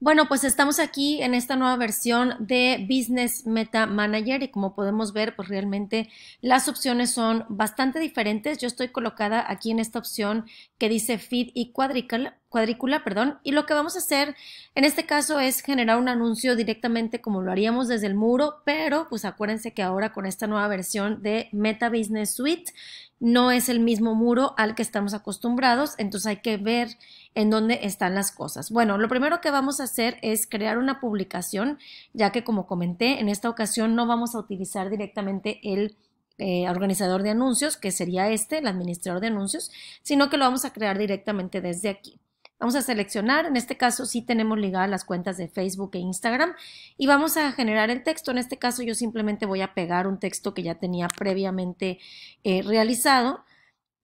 Bueno, pues estamos aquí en esta nueva versión de Business Meta Manager y como podemos ver, pues realmente las opciones son bastante diferentes. Yo estoy colocada aquí en esta opción que dice Feed y Quadricle cuadrícula, perdón, y lo que vamos a hacer en este caso es generar un anuncio directamente como lo haríamos desde el muro, pero pues acuérdense que ahora con esta nueva versión de Meta Business Suite no es el mismo muro al que estamos acostumbrados, entonces hay que ver en dónde están las cosas. Bueno, lo primero que vamos a hacer es crear una publicación, ya que como comenté, en esta ocasión no vamos a utilizar directamente el eh, organizador de anuncios, que sería este, el administrador de anuncios, sino que lo vamos a crear directamente desde aquí. Vamos a seleccionar, en este caso sí tenemos ligadas las cuentas de Facebook e Instagram y vamos a generar el texto. En este caso yo simplemente voy a pegar un texto que ya tenía previamente eh, realizado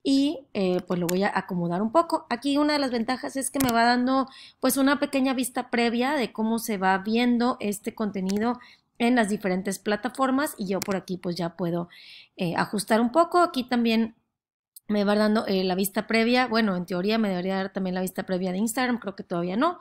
y eh, pues lo voy a acomodar un poco. Aquí una de las ventajas es que me va dando pues una pequeña vista previa de cómo se va viendo este contenido en las diferentes plataformas y yo por aquí pues ya puedo eh, ajustar un poco. Aquí también me va dando eh, la vista previa. Bueno, en teoría me debería dar también la vista previa de Instagram, creo que todavía no.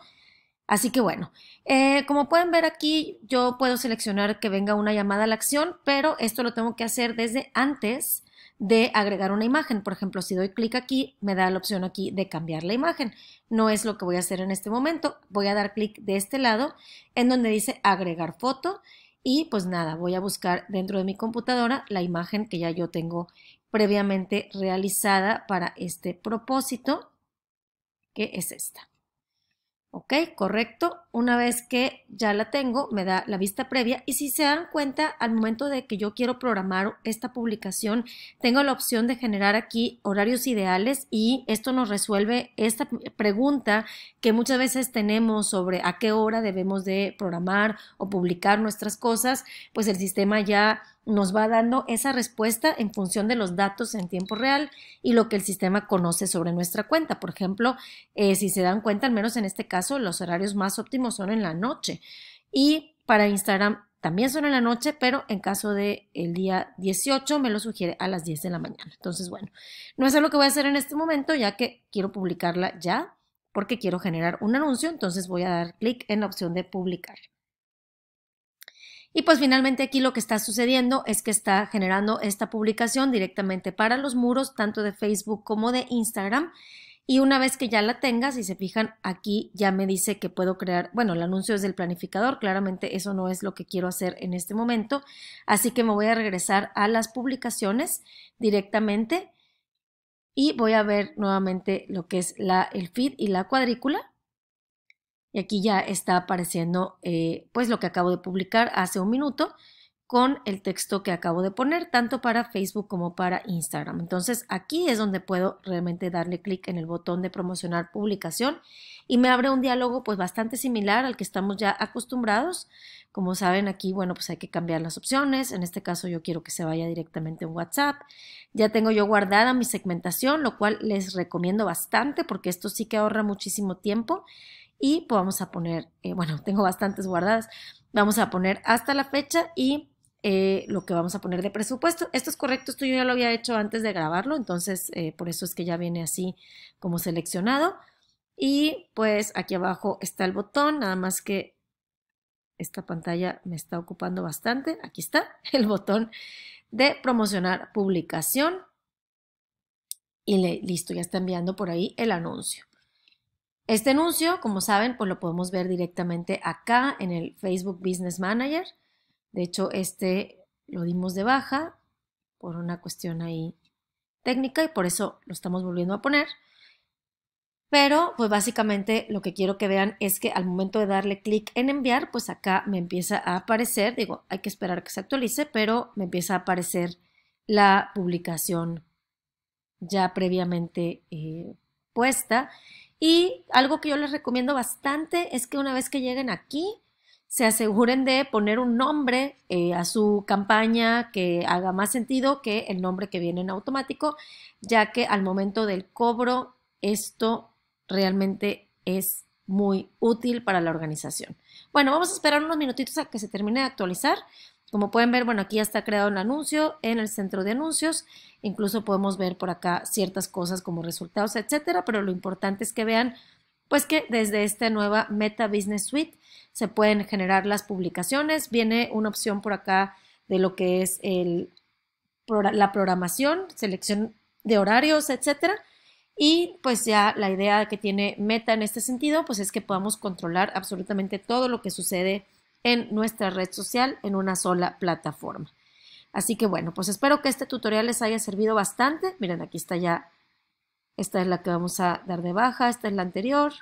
Así que bueno, eh, como pueden ver aquí, yo puedo seleccionar que venga una llamada a la acción, pero esto lo tengo que hacer desde antes de agregar una imagen. Por ejemplo, si doy clic aquí, me da la opción aquí de cambiar la imagen. No es lo que voy a hacer en este momento. Voy a dar clic de este lado en donde dice agregar foto y pues nada, voy a buscar dentro de mi computadora la imagen que ya yo tengo previamente realizada para este propósito, que es esta. ¿Ok? Correcto. Una vez que ya la tengo, me da la vista previa y si se dan cuenta, al momento de que yo quiero programar esta publicación, tengo la opción de generar aquí horarios ideales y esto nos resuelve esta pregunta que muchas veces tenemos sobre a qué hora debemos de programar o publicar nuestras cosas, pues el sistema ya nos va dando esa respuesta en función de los datos en tiempo real y lo que el sistema conoce sobre nuestra cuenta. Por ejemplo, eh, si se dan cuenta, al menos en este caso, los horarios más óptimos son en la noche. Y para Instagram también son en la noche, pero en caso de el día 18 me lo sugiere a las 10 de la mañana. Entonces, bueno, no es lo que voy a hacer en este momento, ya que quiero publicarla ya porque quiero generar un anuncio, entonces voy a dar clic en la opción de publicar. Y pues finalmente aquí lo que está sucediendo es que está generando esta publicación directamente para los muros, tanto de Facebook como de Instagram. Y una vez que ya la tengas, si se fijan, aquí ya me dice que puedo crear, bueno, el anuncio es del planificador, claramente eso no es lo que quiero hacer en este momento, así que me voy a regresar a las publicaciones directamente y voy a ver nuevamente lo que es la, el feed y la cuadrícula. Y aquí ya está apareciendo eh, pues lo que acabo de publicar hace un minuto con el texto que acabo de poner, tanto para Facebook como para Instagram. Entonces aquí es donde puedo realmente darle clic en el botón de promocionar publicación y me abre un diálogo pues bastante similar al que estamos ya acostumbrados. Como saben aquí, bueno, pues hay que cambiar las opciones. En este caso yo quiero que se vaya directamente a WhatsApp. Ya tengo yo guardada mi segmentación, lo cual les recomiendo bastante porque esto sí que ahorra muchísimo tiempo y pues vamos a poner, eh, bueno, tengo bastantes guardadas, vamos a poner hasta la fecha y eh, lo que vamos a poner de presupuesto. Esto es correcto, esto yo ya lo había hecho antes de grabarlo, entonces eh, por eso es que ya viene así como seleccionado. Y pues aquí abajo está el botón, nada más que esta pantalla me está ocupando bastante. Aquí está el botón de promocionar publicación. Y listo, ya está enviando por ahí el anuncio. Este anuncio, como saben, pues lo podemos ver directamente acá en el Facebook Business Manager. De hecho, este lo dimos de baja por una cuestión ahí técnica y por eso lo estamos volviendo a poner. Pero, pues básicamente lo que quiero que vean es que al momento de darle clic en enviar, pues acá me empieza a aparecer, digo, hay que esperar que se actualice, pero me empieza a aparecer la publicación ya previamente eh, puesta. Y algo que yo les recomiendo bastante es que una vez que lleguen aquí, se aseguren de poner un nombre eh, a su campaña que haga más sentido que el nombre que viene en automático, ya que al momento del cobro esto realmente es muy útil para la organización. Bueno, vamos a esperar unos minutitos a que se termine de actualizar como pueden ver, bueno, aquí ya está creado un anuncio en el centro de anuncios. Incluso podemos ver por acá ciertas cosas como resultados, etcétera, pero lo importante es que vean pues que desde esta nueva Meta Business Suite se pueden generar las publicaciones. Viene una opción por acá de lo que es el, la programación, selección de horarios, etcétera. Y pues ya la idea que tiene Meta en este sentido, pues es que podamos controlar absolutamente todo lo que sucede en nuestra red social en una sola plataforma. Así que bueno, pues espero que este tutorial les haya servido bastante. Miren, aquí está ya, esta es la que vamos a dar de baja, esta es la anterior.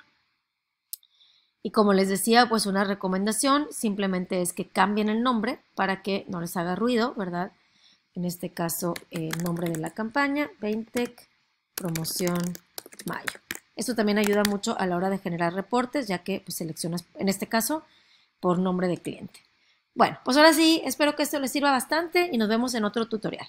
Y como les decía, pues una recomendación simplemente es que cambien el nombre para que no les haga ruido, ¿verdad? En este caso, el eh, nombre de la campaña, tech Promoción Mayo. Esto también ayuda mucho a la hora de generar reportes, ya que pues, seleccionas, en este caso, por nombre de cliente. Bueno, pues ahora sí, espero que esto les sirva bastante y nos vemos en otro tutorial.